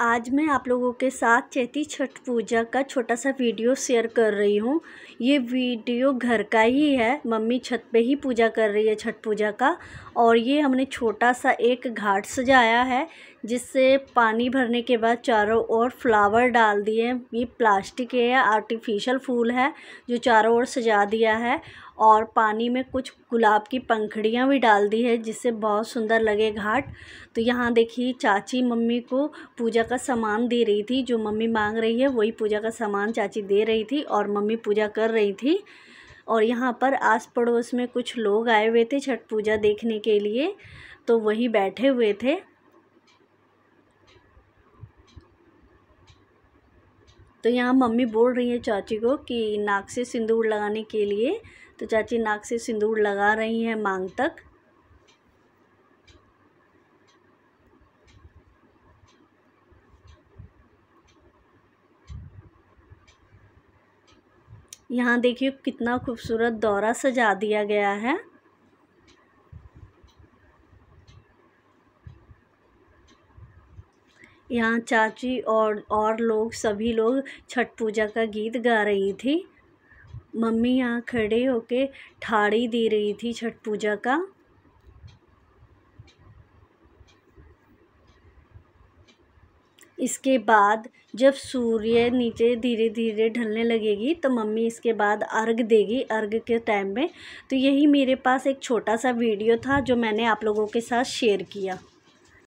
आज मैं आप लोगों के साथ चैती छठ पूजा का छोटा सा वीडियो शेयर कर रही हूँ ये वीडियो घर का ही है मम्मी छत पे ही पूजा कर रही है छठ पूजा का और ये हमने छोटा सा एक घाट सजाया है जिससे पानी भरने के बाद चारों ओर फ्लावर डाल दिए ये प्लास्टिक है आर्टिफिशियल फूल है जो चारों ओर सजा दिया है और पानी में कुछ गुलाब की पंखड़ियाँ भी डाल दी है जिससे बहुत सुंदर लगे घाट तो यहाँ देखिए चाची मम्मी को पूजा का सामान दे रही थी जो मम्मी मांग रही है वही पूजा का सामान चाची दे रही थी और मम्मी पूजा कर रही थी और यहाँ पर आस पड़ोस में कुछ लोग आए हुए थे छठ पूजा देखने के लिए तो वही बैठे हुए थे तो यहाँ मम्मी बोल रही है चाची को कि नाक से सिंदूर लगाने के लिए तो चाची नाक से सिंदूर लगा रही हैं मांग तक यहाँ देखिए कितना खूबसूरत दौरा सजा दिया गया है यहाँ चाची और और लोग सभी लोग छठ पूजा का गीत गा रही थी मम्मी यहाँ खड़े होके ठाड़ी दे रही थी छठ पूजा का इसके बाद जब सूर्य नीचे धीरे धीरे ढलने लगेगी तो मम्मी इसके बाद अर्घ देगी अर्घ के टाइम में तो यही मेरे पास एक छोटा सा वीडियो था जो मैंने आप लोगों के साथ शेयर किया